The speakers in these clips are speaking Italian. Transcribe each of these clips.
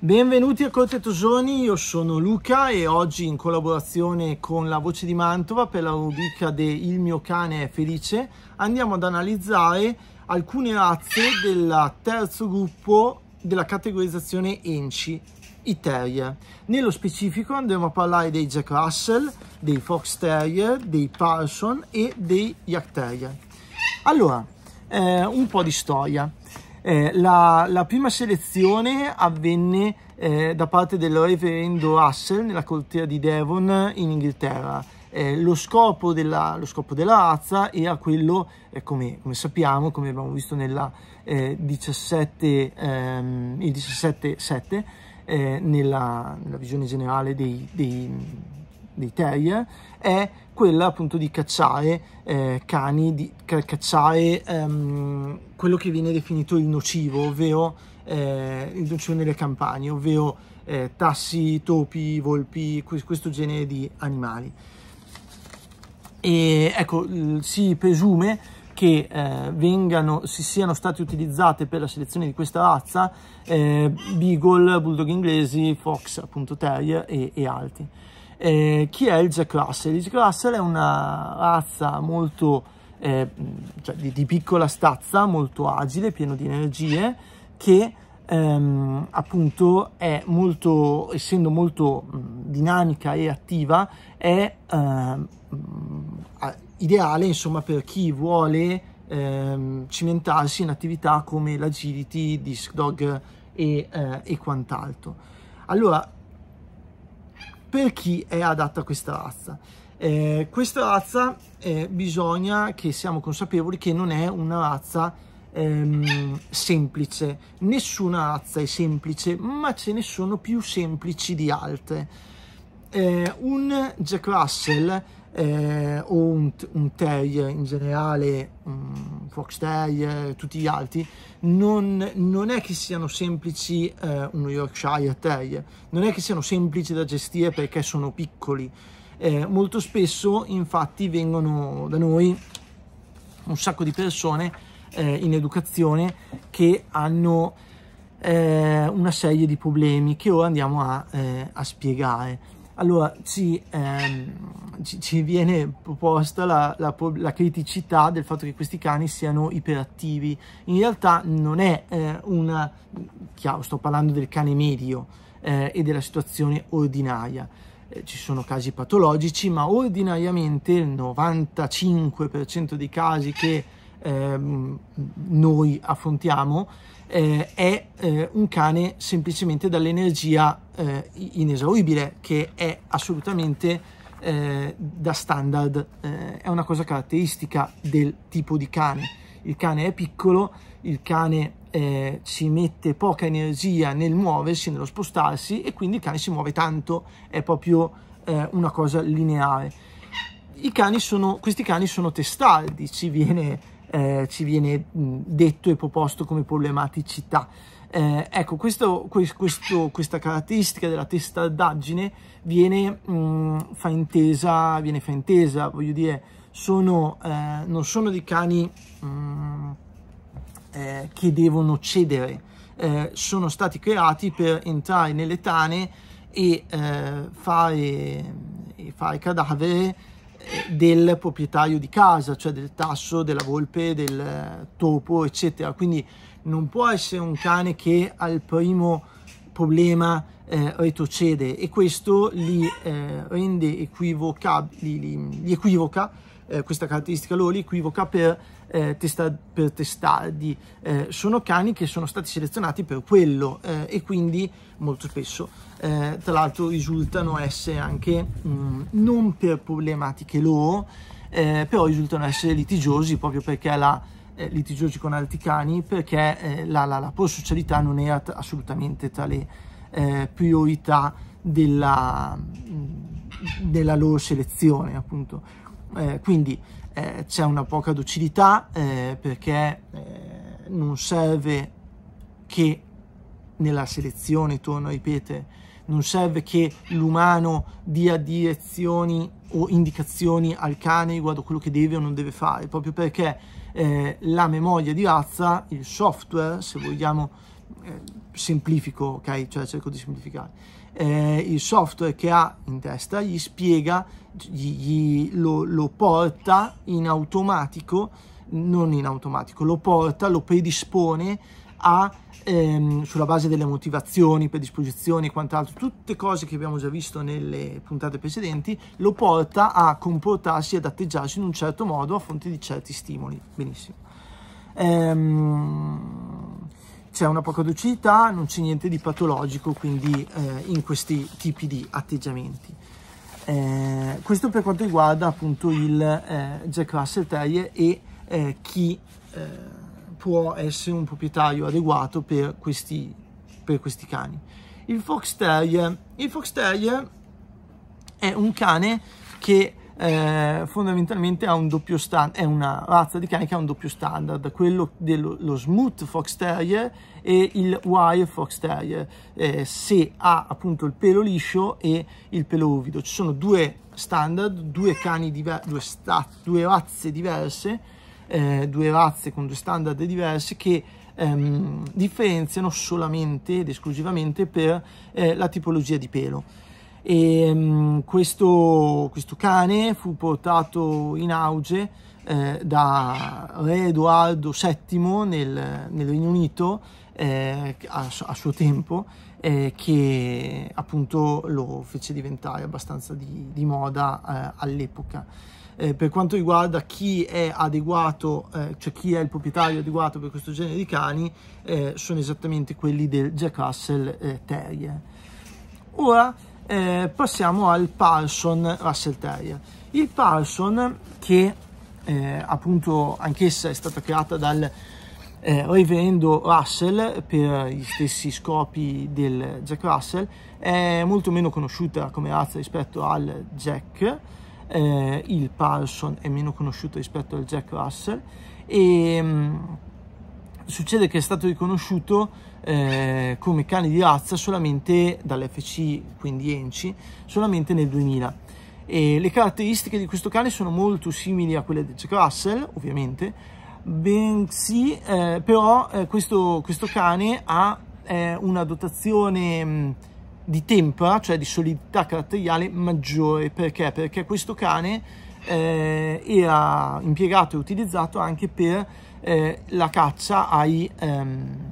Benvenuti a Corte Tosoni, io sono Luca e oggi in collaborazione con la Voce di Mantova per la rubrica de Il mio cane è felice andiamo ad analizzare alcune razze del terzo gruppo della categorizzazione ENCI, i terrier. Nello specifico andremo a parlare dei Jack Russell, dei Fox Terrier, dei Parson e dei Yak Terrier. Allora, eh, un po' di storia. Eh, la, la, prima selezione avvenne eh, da parte del reverendo Russell nella contea di Devon in Inghilterra. Eh, lo, scopo della, lo, scopo della, razza era quello, eh, come, come, sappiamo, come abbiamo visto nella, 17, eh, ehm, 17-7, eh, nella, nella, visione generale dei, dei dei terrier eh, è quella appunto di cacciare eh, cani, di cacciare ehm, quello che viene definito il nocivo, ovvero eh, il nocivo nelle campagne, ovvero eh, tassi, topi, volpi, questo genere di animali. E ecco, si presume che eh, vengano, si siano state utilizzate per la selezione di questa razza eh, Beagle, Bulldog inglesi, Fox, appunto Terrier e, e altri eh, chi è il Jack Russell? Il Jack Russell è una razza molto, eh, cioè di, di, piccola stazza, molto agile, pieno di energie, che ehm, appunto è molto, essendo molto mm, dinamica e attiva, è ehm, ideale insomma per chi vuole ehm, cimentarsi in attività come l'agility, disc dog e, eh, e quant'altro. Allora, per chi è adatta a questa razza. Eh, questa razza eh, bisogna che siamo consapevoli che non è una razza ehm, semplice, nessuna razza è semplice, ma ce ne sono più semplici di altre. Eh, un Jack Russell eh, o un, un TEI in generale, un Fox TEI, eh, tutti gli altri, non, non, è che siano semplici, eh, uno Yorkshire TEI, non è che siano semplici da gestire perché sono piccoli. Eh, molto spesso infatti vengono da noi un sacco di persone eh, in educazione che hanno eh, una serie di problemi che ora andiamo a, a spiegare. Allora, sì, ehm, ci, ci viene proposta la, la, la, criticità del fatto che questi cani siano iperattivi. In realtà non è eh, una... chiaro, sto parlando del cane medio eh, e della situazione ordinaria. Eh, ci sono casi patologici, ma ordinariamente il 95% dei casi che ehm, noi affrontiamo eh, è eh, un cane semplicemente dall'energia eh, inesauribile che è assolutamente eh, da standard, eh, è una cosa caratteristica del tipo di cane. Il cane è piccolo, il cane eh, ci mette poca energia nel muoversi, nello spostarsi e quindi il cane si muove tanto, è proprio eh, una cosa lineare. Cani sono, questi cani sono testardi, ci viene, eh, ci viene detto e proposto come problematicità. Eh, ecco, questo, questo, questa caratteristica della testardaggine viene mh, mm, faintesa, viene faintesa, voglio dire, sono, eh, non sono dei cani mh, mm, eh, che devono cedere, eh, sono stati creati per entrare nelle tane e eh, fare, e fare cadavere del proprietario di casa, cioè del tasso, della volpe, del eh, topo, eccetera. Quindi non può essere un cane che al primo problema eh, retrocede e questo li eh, rende equivocabili, li, li equivoca, eh, questa caratteristica loro li equivoca per eh, testa per testardi, eh, sono cani che sono stati selezionati per quello eh, e quindi molto spesso eh, tra l'altro risultano essere anche mh, mm, non per problematiche loro, eh, però risultano essere litigiosi proprio perché la litigiosi con altri cani perché la, la, la prosocialità non era assolutamente tra le priorità della, mm, della loro selezione appunto eh, quindi eh, c'è una poca docilità eh, perché eh, non serve che nella selezione, torno a ripetere, non serve che l'umano dia direzioni o indicazioni al cane riguardo quello che deve o non deve fare, proprio perché eh, la memoria di razza, il software, se vogliamo, eh, semplifico, ok? Cioè cerco di semplificare, eh, il software che ha in testa gli spiega gli, lo, lo porta in automatico, non in automatico, lo porta, lo predispone a, ehm, sulla base delle motivazioni, predisposizioni e quant'altro, tutte cose che abbiamo già visto nelle puntate precedenti, lo porta a comportarsi, ad atteggiarsi in un certo modo a fonte di certi stimoli. Benissimo. Ehm, c'è una poca docilità, non c'è niente di patologico quindi eh, in questi tipi di atteggiamenti. Eh, questo per quanto riguarda appunto il eh, Jack Russell Terrier e eh, chi eh, può essere un proprietario adeguato per questi, per questi cani. Il Fox Terrier, il Fox Terrier è un cane che eh, fondamentalmente ha un doppio stand, è una razza di cani che ha un doppio standard, quello dello Smooth Fox Terrier e il Wire Fox Terrier, eh, se ha appunto il pelo liscio e il pelo uvido. Ci sono due standard, due, cani diver- due, due razze diverse, eh, due razze con due standard diversi che ehm, differenziano solamente ed esclusivamente per eh, la tipologia di pelo. E, um, questo, questo, cane fu portato in auge eh, da re Edoardo VII nel, nel Regno Unito eh, a, a, suo tempo eh, che appunto lo fece diventare abbastanza di, di moda eh, all'epoca. Eh, per quanto riguarda chi è adeguato, eh, cioè chi è il proprietario adeguato per questo genere di cani, sono esattamente quelli del Jack Russell Terrier. Ora, eh, passiamo al Parson Russell Terrier. Il Parson che eh, appunto anch'essa è stata creata dal eh, reverendo Russell per gli stessi scopi del Jack Russell, è molto meno conosciuta come razza rispetto al Jack, eh, il Parson è meno conosciuto rispetto al Jack Russell e mm, succede che è stato riconosciuto eh, come cane di razza solamente dall'FC, quindi ENCI, solamente nel 2000. E le caratteristiche di questo cane sono molto simili a quelle del Jack Russell, ovviamente, bensì eh, però eh, questo, questo, cane ha eh, una dotazione mh, mm, di tempra, cioè di solidità caratteriale maggiore. Perché? Perché questo cane eh, era impiegato e utilizzato anche per eh, la caccia ai, ehm,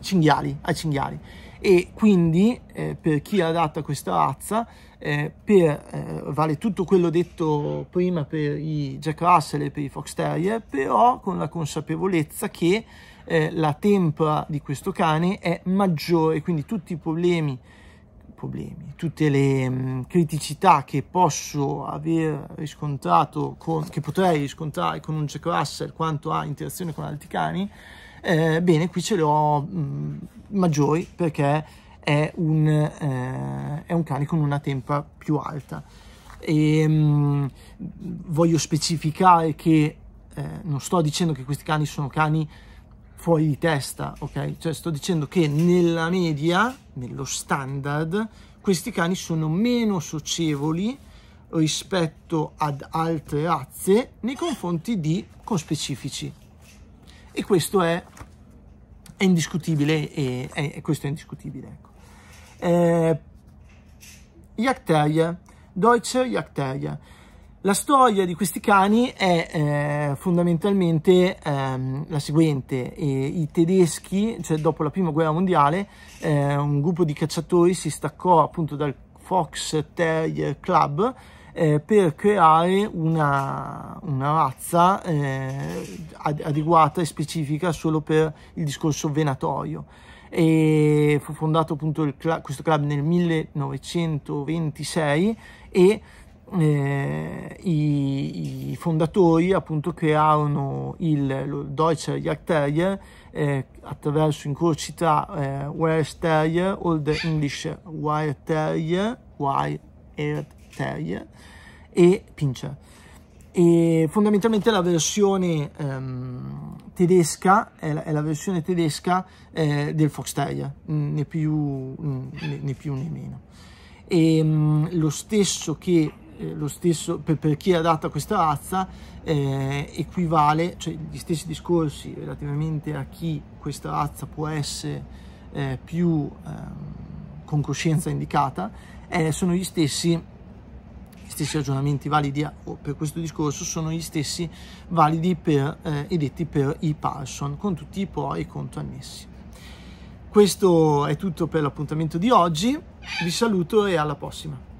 cinghiali, ai cinghiali e quindi eh, per chi è adatto a questa razza eh, per, eh, vale tutto quello detto prima per i Jack Russell e per i Fox Terrier però con la consapevolezza che eh, la tempra di questo cane è maggiore quindi tutti i problemi problemi, tutte le mh, mm, criticità che posso aver riscontrato, con, che potrei riscontrare con un Jack Russell quanto a interazione con altri cani, eh, bene, qui ce le ho mh, mm, maggiori perché è un, eh, è un cane con una tempa più alta. E, mh, mm, voglio specificare che eh, non sto dicendo che questi cani sono cani fuori di testa, ok? Cioè sto dicendo che nella media, nello standard, questi cani sono meno socievoli rispetto ad altre razze nei confronti di conspecifici. E questo è, è indiscutibile, e, è, questo è indiscutibile, ecco. Eh, Yacht Deutsche Deutscher Yacht la storia di questi cani è eh, fondamentalmente ehm, la seguente. E I tedeschi, cioè dopo la prima guerra mondiale, eh, un gruppo di cacciatori si staccò appunto dal Fox Terrier Club eh, per creare una, una razza eh, ad adeguata e specifica solo per il discorso venatorio. E fu fondato appunto cl questo club nel 1926 e eh, i, i, fondatori appunto crearono il Deutsche Jagdterrier eh, attraverso incroci tra eh, Welsh Terrier, Old English Wild Terrier, Wild Terrier e Pincher. E fondamentalmente la versione ehm, tedesca è la, è la, versione tedesca eh, del Fox Terrier, né più né, né, più, né meno. E, ehm, mh, lo stesso che eh, lo stesso per, per, chi è adatto a questa razza eh, equivale, cioè gli stessi discorsi relativamente a chi questa razza può essere eh, più ehm, con coscienza indicata, eh, sono gli stessi, gli stessi ragionamenti validi a, per questo discorso, sono gli stessi validi per, e eh, detti per i Parson, con tutti i pro e i contro annessi. Questo è tutto per l'appuntamento di oggi, vi saluto e alla prossima.